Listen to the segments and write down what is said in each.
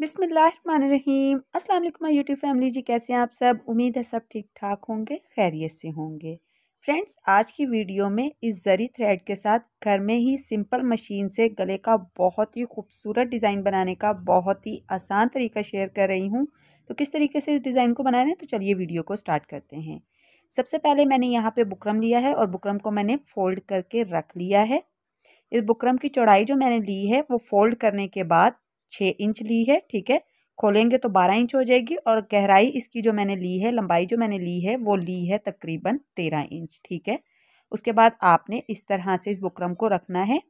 बिसमीम असलम my YouTube family जी कैसे हैं आप सब उम्मीद है सब ठीक ठाक होंगे खैरियत से होंगे फ्रेंड्स आज की वीडियो में इस ज़री थ्रेड के साथ घर में ही सिंपल मशीन से गले का बहुत ही खूबसूरत डिज़ाइन बनाने का बहुत ही आसान तरीका शेयर कर रही हूँ तो किस तरीके से इस डिज़ाइन को बनाना है तो चलिए वीडियो को स्टार्ट करते हैं सबसे पहले मैंने यहाँ पर बुकरम लिया है और बुकरम को मैंने फ़ोल्ड करके रख लिया है इस बुकरम की चौड़ाई जो मैंने ली है वो फ़ोल्ड करने के बाद छः इंच ली है ठीक है खोलेंगे तो बारह इंच हो जाएगी और गहराई इसकी जो मैंने ली है लंबाई जो मैंने ली है वो ली है तकरीबन तेरह इंच ठीक है उसके बाद आपने इस तरह से इस बुकरम को रखना है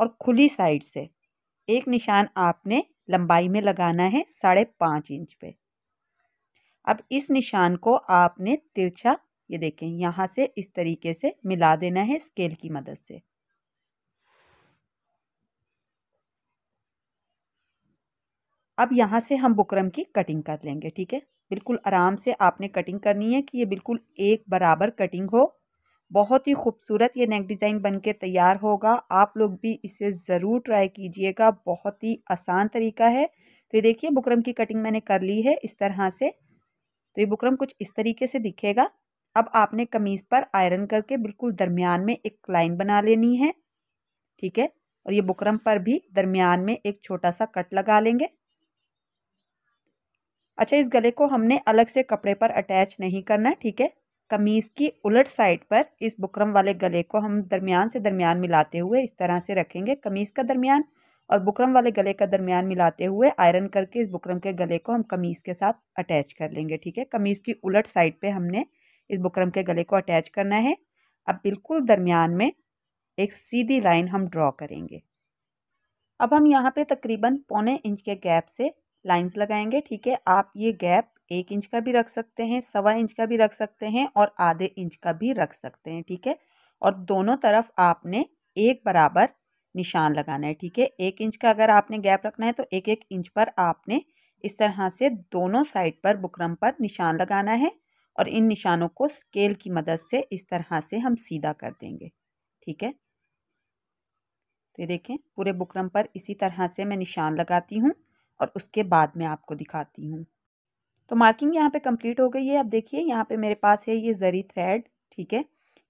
और खुली साइड से एक निशान आपने लंबाई में लगाना है साढ़े पाँच इंच पे अब इस निशान को आपने तिरछा ये देखें यहाँ से इस तरीके से मिला देना है स्केल की मदद से अब यहाँ से हम बुकरम की कटिंग कर लेंगे ठीक है बिल्कुल आराम से आपने कटिंग करनी है कि ये बिल्कुल एक बराबर कटिंग हो बहुत ही खूबसूरत ये नेक डिज़ाइन बन के तैयार होगा आप लोग भी इसे ज़रूर ट्राई कीजिएगा बहुत ही आसान तरीका है तो ये देखिए बुकरम की कटिंग मैंने कर ली है इस तरह से तो ये बुकरम कुछ इस तरीके से दिखेगा अब आपने कमीज़ पर आयरन करके बिल्कुल दरमियान में एक लाइन बना लेनी है ठीक है और ये बुकरम पर भी दरमियान में एक छोटा सा कट लगा लेंगे अच्छा इस गले को हमने अलग से कपड़े पर अटैच नहीं करना ठीक है कमीज़ की उलट साइड पर इस बुकरम वाले गले को हम दरमियान से दरमियान मिलाते हुए इस तरह से रखेंगे कमीज़ का दरमियान और बुकरम वाले गले का दरमियान मिलाते हुए आयरन करके इस बुकरम के गले को हम कमीज़ के साथ अटैच कर लेंगे ठीक है कमीज़ की उलट साइड पे हमने इस बुकरम के गले को अटैच करना है अब बिल्कुल दरमियान में एक सीधी लाइन हम ड्रॉ करेंगे अब हम यहाँ पे तकरीबन पौने इंच के गैप से लाइंस लगाएंगे ठीक है आप ये गैप एक इंच का भी रख सकते हैं सवा इंच का भी रख सकते हैं और आधे इंच का भी रख सकते हैं ठीक है और दोनों तरफ आपने एक बराबर निशान लगाना है ठीक है एक इंच का अगर आपने गैप रखना है तो एक एक इंच पर आपने इस तरह से दोनों साइड पर बुकरम पर निशान लगाना है और इन निशानों को स्केल की मदद से इस तरह से हम सीधा कर देंगे ठीक है तो ये देखें पूरे बुकरम पर इसी तरह से मैं निशान लगाती हूँ और उसके बाद मैं आपको दिखाती हूँ तो मार्किंग यहाँ पे कंप्लीट हो गई है अब देखिए यहाँ पे मेरे पास है ये ज़री थ्रेड ठीक है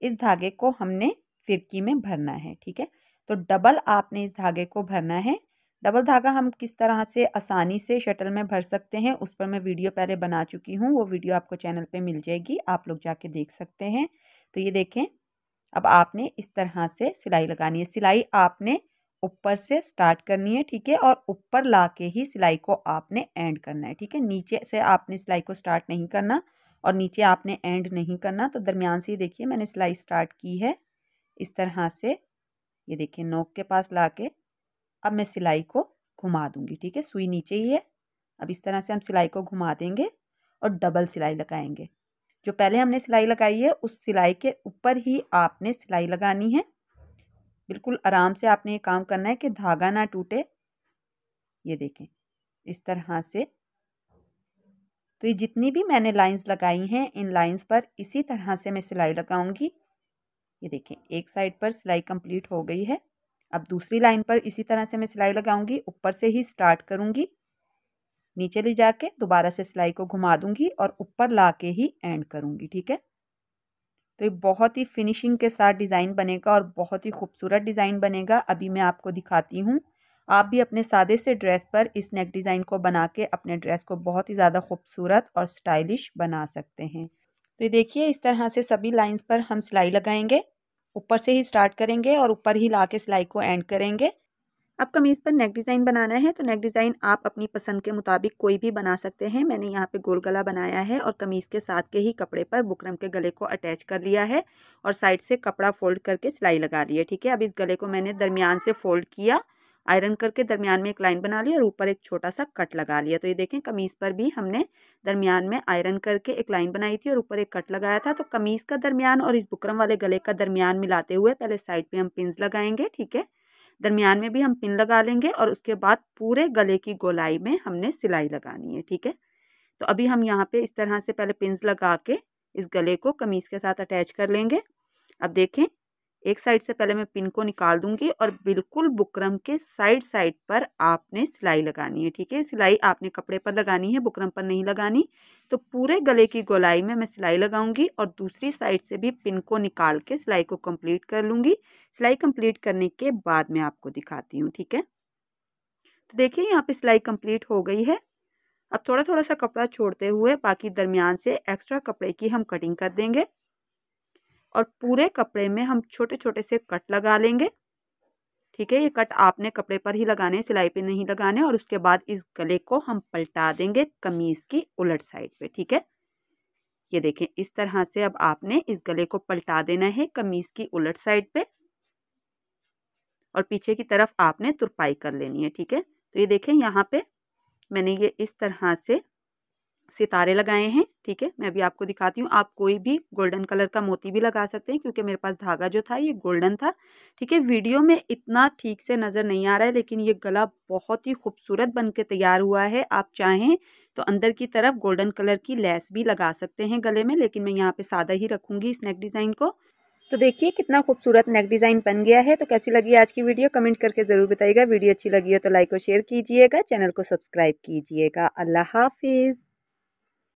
इस धागे को हमने फिरकी में भरना है ठीक है तो डबल आपने इस धागे को भरना है डबल धागा हम किस तरह से आसानी से शटल में भर सकते हैं उस पर मैं वीडियो पहले बना चुकी हूँ वो वीडियो आपको चैनल पर मिल जाएगी आप लोग जाके देख सकते हैं तो ये देखें अब आपने इस तरह से सिलाई लगानी है सिलाई आपने ऊपर से स्टार्ट करनी है ठीक है और ऊपर ला के ही सिलाई को आपने एंड करना है ठीक है नीचे से आपने सिलाई को स्टार्ट नहीं करना और नीचे आपने एंड नहीं करना तो दरमियान से देखिए मैंने सिलाई स्टार्ट की है इस तरह से ये देखिए नोक के पास ला के अब मैं सिलाई को घुमा दूँगी ठीक है सुई नीचे ही है अब इस तरह से हम सिलाई को घुमा देंगे और डबल सिलाई लगाएंगे जो पहले हमने सिलाई लगाई है उस सिलाई के ऊपर ही आपने सिलाई लगानी है बिल्कुल आराम से आपने ये काम करना है कि धागा ना टूटे ये देखें इस तरह से तो ये जितनी भी मैंने लाइंस लगाई हैं इन लाइंस पर इसी तरह से मैं सिलाई लगाऊंगी ये देखें एक साइड पर सिलाई कंप्लीट हो गई है अब दूसरी लाइन पर इसी तरह से मैं सिलाई लगाऊंगी ऊपर से ही स्टार्ट करूंगी नीचे ले जाके दोबारा से सिलाई को घुमा दूंगी और ऊपर ला के ही एंड करूंगी ठीक है तो ये बहुत ही फिनिशिंग के साथ डिज़ाइन बनेगा और बहुत ही खूबसूरत डिज़ाइन बनेगा अभी मैं आपको दिखाती हूँ आप भी अपने सादे से ड्रेस पर इस नेक डिज़ाइन को बना के अपने ड्रेस को बहुत ही ज़्यादा खूबसूरत और स्टाइलिश बना सकते हैं तो ये देखिए इस तरह से सभी लाइंस पर हम सिलाई लगाएंगे ऊपर से ही स्टार्ट करेंगे और ऊपर ही ला के सिलाई को एंड करेंगे अब कमीज़ पर नेक डिज़ाइन बनाना है तो नेक डिज़ाइन आप अपनी पसंद के मुताबिक कोई भी बना सकते हैं मैंने यहाँ पे गोल गला बनाया है और कमीज़ के साथ के ही कपड़े पर बुकरम के गले को अटैच कर लिया है और साइड से कपड़ा फोल्ड करके सिलाई लगा ली है ठीक है अब इस गले को मैंने दरमियान से फोल्ड किया आयरन करके दरमियान में एक लाइन बना ली और ऊपर एक छोटा सा कट लगा लिया तो ये देखें कमीज़ पर भी हमने दरमियान में आयरन करके एक लाइन बनाई थी और ऊपर एक कट लगाया था तो कमीज़ का दरमियान और इस बुकरम वाले गले का दरमियान मिलाते हुए पहले साइड पे हम पिंस लगाएंगे ठीक है दरमियान में भी हम पिन लगा लेंगे और उसके बाद पूरे गले की गोलाई में हमने सिलाई लगानी है ठीक है तो अभी हम यहाँ पे इस तरह से पहले पिन लगा के इस गले को कमीज़ के साथ अटैच कर लेंगे अब देखें एक साइड से पहले मैं पिन को निकाल दूंगी और बिल्कुल बुकरम के साइड साइड पर आपने सिलाई लगानी है ठीक है सिलाई आपने कपड़े पर लगानी है बुकरम पर नहीं लगानी तो पूरे गले की गोलाई में मैं सिलाई लगाऊंगी और दूसरी साइड से भी पिन को निकाल के सिलाई को कंप्लीट कर लूँगी सिलाई कंप्लीट करने के बाद मैं आपको दिखाती हूँ ठीक है तो देखिए यहाँ पर सिलाई कम्प्लीट हो गई है अब थोड़ा थोड़ा सा कपड़ा छोड़ते हुए बाकी दरमियान से एक्स्ट्रा कपड़े की हम कटिंग कर देंगे और पूरे कपड़े में हम छोटे छोटे से कट लगा लेंगे ठीक है ये कट आपने कपड़े पर ही लगाने सिलाई पे नहीं लगाने और उसके बाद इस गले को हम पलटा देंगे कमीज़ की उलट साइड पे ठीक है ये देखें इस तरह से अब आपने इस गले को पलटा देना है कमीज़ की उलट साइड पे और पीछे की तरफ आपने तुरपाई कर लेनी है ठीक है तो ये देखें यहाँ पे मैंने ये इस तरह से सितारे लगाए हैं ठीक है मैं अभी आपको दिखाती हूँ आप कोई भी गोल्डन कलर का मोती भी लगा सकते हैं क्योंकि मेरे पास धागा जो था ये गोल्डन था ठीक है वीडियो में इतना ठीक से नज़र नहीं आ रहा है लेकिन ये गला बहुत ही खूबसूरत बन के तैयार हुआ है आप चाहें तो अंदर की तरफ गोल्डन कलर की लेस भी लगा सकते हैं गले में लेकिन मैं यहाँ पर सादा ही रखूँगी इस नेक डिज़ाइन को तो देखिए कितना खूबसूरत नेक डिज़ाइन बन गया है तो कैसी लगी आज की वीडियो कमेंट करके ज़रूर बताइएगा वीडियो अच्छी लगी हो तो लाइक और शेयर कीजिएगा चैनल को सब्सक्राइब कीजिएगा अल्लाह हाफिज़